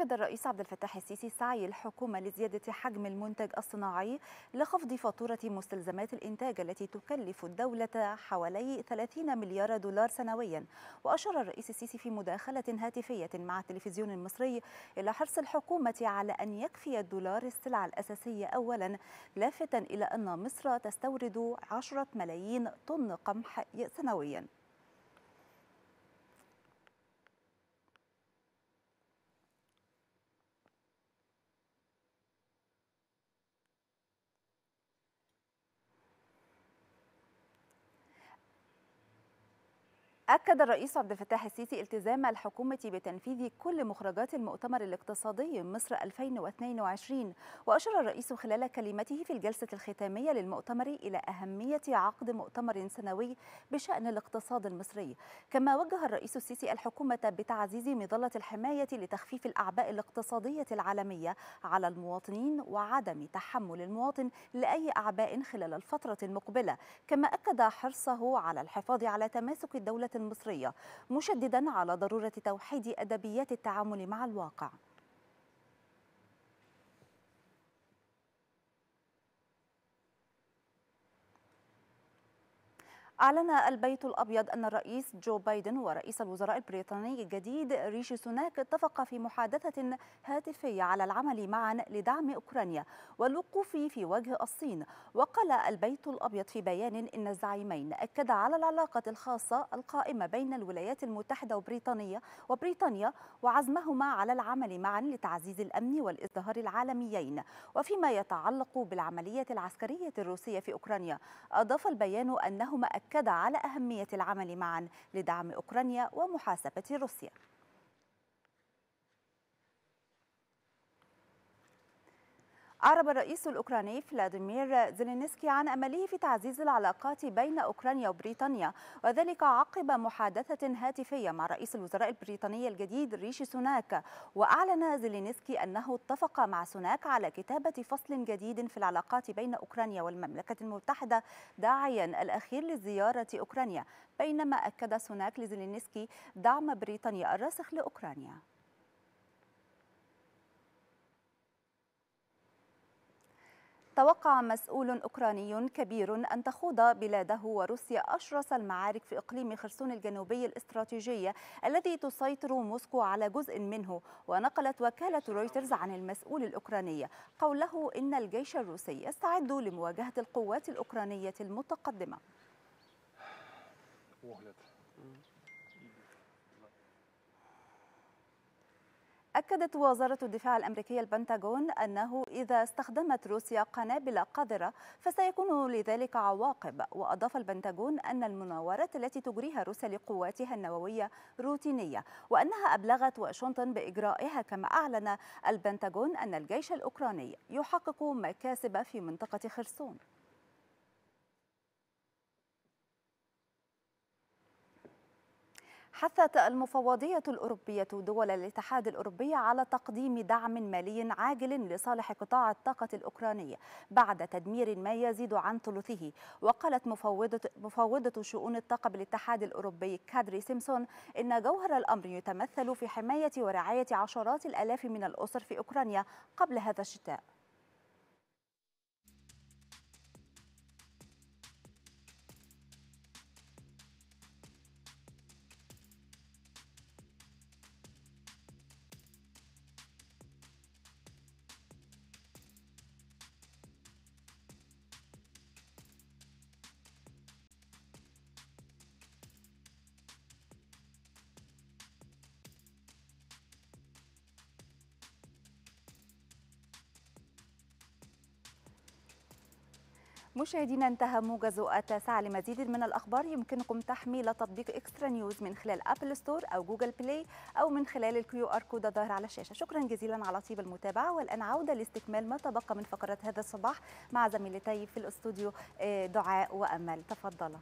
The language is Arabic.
أكد الرئيس عبد الفتاح السيسي سعي الحكومة لزيادة حجم المنتج الصناعي لخفض فاتورة مستلزمات الإنتاج التي تكلف الدولة حوالي 30 مليار دولار سنويا وأشار الرئيس السيسي في مداخلة هاتفية مع التلفزيون المصري إلى حرص الحكومة على أن يكفي الدولار السلع الأساسية أولا لافتا إلى أن مصر تستورد 10 ملايين طن قمح سنويا أكد الرئيس عبد الفتاح السيسي التزام الحكومة بتنفيذ كل مخرجات المؤتمر الاقتصادي مصر 2022 وأشار الرئيس خلال كلمته في الجلسة الختامية للمؤتمر إلى أهمية عقد مؤتمر سنوي بشأن الاقتصاد المصري كما وجه الرئيس السيسي الحكومة بتعزيز مظلة الحماية لتخفيف الأعباء الاقتصادية العالمية على المواطنين وعدم تحمل المواطن لأي أعباء خلال الفترة المقبلة كما أكد حرصه على الحفاظ على تماسك الدولة مصرية مشددا على ضرورة توحيد أدبيات التعامل مع الواقع أعلن البيت الأبيض أن الرئيس جو بايدن ورئيس الوزراء البريطاني الجديد ريشي سوناك اتفقا في محادثة هاتفية على العمل معا لدعم أوكرانيا والوقوف في وجه الصين وقال البيت الأبيض في بيان إن الزعيمين أكدا على العلاقة الخاصة القائمة بين الولايات المتحدة وبريطانيا وبريطانيا وعزمهما على العمل معا لتعزيز الأمن والازدهار العالميين وفيما يتعلق بالعملية العسكرية الروسية في أوكرانيا أضاف البيان أنهما أكد أكد على أهمية العمل معا لدعم أوكرانيا ومحاسبة روسيا أعرب الرئيس الأوكراني فلاديمير زيلينسكي عن أمله في تعزيز العلاقات بين أوكرانيا وبريطانيا وذلك عقب محادثة هاتفية مع رئيس الوزراء البريطاني الجديد ريشي سوناك وأعلن زيلينسكي أنه اتفق مع سوناك على كتابة فصل جديد في العلاقات بين أوكرانيا والمملكة المتحدة داعيا الأخير لزيارة أوكرانيا بينما أكد سوناك لزيلينسكي دعم بريطانيا الراسخ لأوكرانيا توقع مسؤول أوكراني كبير أن تخوض بلاده وروسيا أشرس المعارك في إقليم خرسون الجنوبي الاستراتيجي الذي تسيطر موسكو على جزء منه ونقلت وكالة رويترز عن المسؤول الأوكراني قوله إن الجيش الروسي يستعد لمواجهة القوات الأوكرانية المتقدمة أكدت وزارة الدفاع الأمريكية البنتاغون أنه إذا استخدمت روسيا قنابل قذرة فسيكون لذلك عواقب وأضاف البنتاغون أن المناورات التي تجريها روسيا لقواتها النووية روتينية وأنها أبلغت واشنطن بإجرائها كما أعلن البنتاغون أن الجيش الأوكراني يحقق مكاسب في منطقة خرسون حثت المفوضية الأوروبية دول الاتحاد الأوروبي على تقديم دعم مالي عاجل لصالح قطاع الطاقة الأوكراني بعد تدمير ما يزيد عن ثلثه وقالت مفوضة, مفوضة شؤون الطاقة بالاتحاد الأوروبي كادري سيمسون إن جوهر الأمر يتمثل في حماية ورعاية عشرات الألاف من الأسر في أوكرانيا قبل هذا الشتاء مشاهدينا انتهى موجز التاسعة لمزيد من الأخبار يمكنكم تحميل تطبيق إكسترا نيوز من خلال أبل ستور أو جوجل بلاي أو من خلال الكيو آر كود الظاهر على الشاشة شكرا جزيلا على طيب المتابعة والآن عودة لاستكمال ما تبقى من فقرات هذا الصباح مع زميلتي في الأستوديو آه، دعاء وأمل تفضل